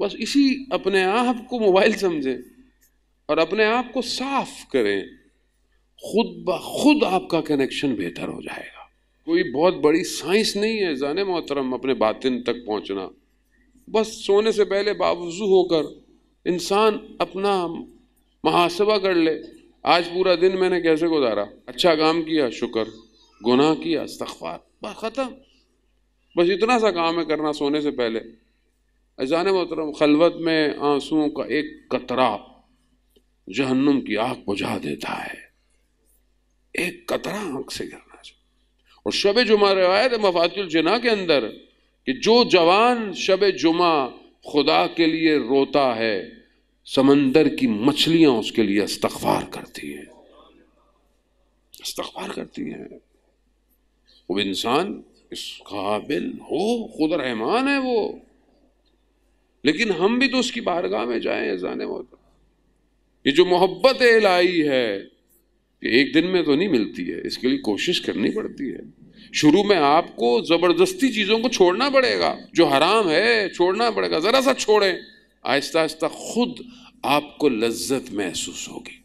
بس اسی اپنے آپ کو موبائل سمجھیں اور اپنے آپ کو صاف کریں خود بخود آپ کا کنیکشن بہتر ہو جائے گا کوئی بہت بڑی سائنس نہیں ہے زان محترم اپنے باطن تک پہنچنا بس سونے سے پہلے باوضو ہو کر انسان اپنا محاسبہ کر لے آج پورا دن میں نے کیسے گزارا اچھا کام کیا شکر گناہ کیا استغفار بس ختم بس اتنا سا کام ہے کرنا سونے سے پہلے ایزان محترم خلوت میں آنسوں کا ایک قطرہ جہنم کی آگ بجھا دیتا ہے ایک قطرہ آنکھ سے گرنا چاہیے اور شب جمعہ روایت مفاد الجنا کے اندر کہ جو جوان شب جمعہ خدا کے لیے روتا ہے سمندر کی مچھلیاں اس کے لیے استغفار کرتی ہیں استغفار کرتی ہیں وہ انسان اس قابل ہو خود رحمان ہے وہ لیکن ہم بھی تو اس کی بارگاہ میں جائیں جانے یہ جو محبت الہی ہے یہ ایک دن میں تو نہیں ملتی ہے اس کے لیے کوشش کرنی پڑتی ہے شروع میں آپ کو زبردستی چیزوں کو چھوڑنا پڑے گا جو حرام ہے چھوڑنا پڑے گا ذرا سا چھوڑیں آہستہ آہستہ خود آپ کو لذت محسوس ہوگی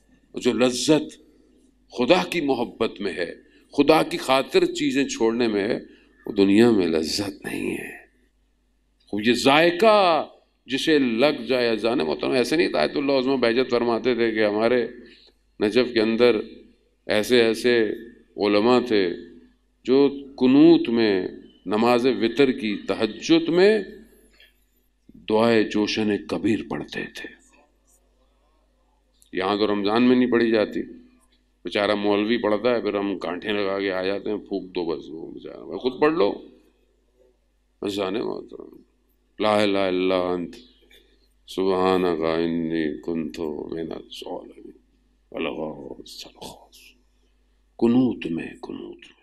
جو لذت خدا کی محبت میں ہے خدا کی خاطر چیزیں چھوڑنے میں ہے وہ دنیا میں لذت نہیں ہے یہ ذائقہ جسے لگ جائے اذانے محترم ایسے نہیں تھا آیت اللہ عظمہ بیجت فرماتے تھے کہ ہمارے نجف کے اندر ایسے ایسے علماء تھے جو کنوت میں نماز وطر کی تہجد میں دعائے جوشن کبیر پڑھتے تھے یہاں تو رمضان میں نہیں پڑھی جاتی بچارہ مولوی پڑھتا ہے پھر ہم کانٹھیں لگا کے آ جاتے ہیں پھونک دو بس وہ خود پڑھ لو جانے محترم لا الہ الا انت سبحانك انی کنت من الظالمین ولغا سلخاص کنوت میں کنوت میں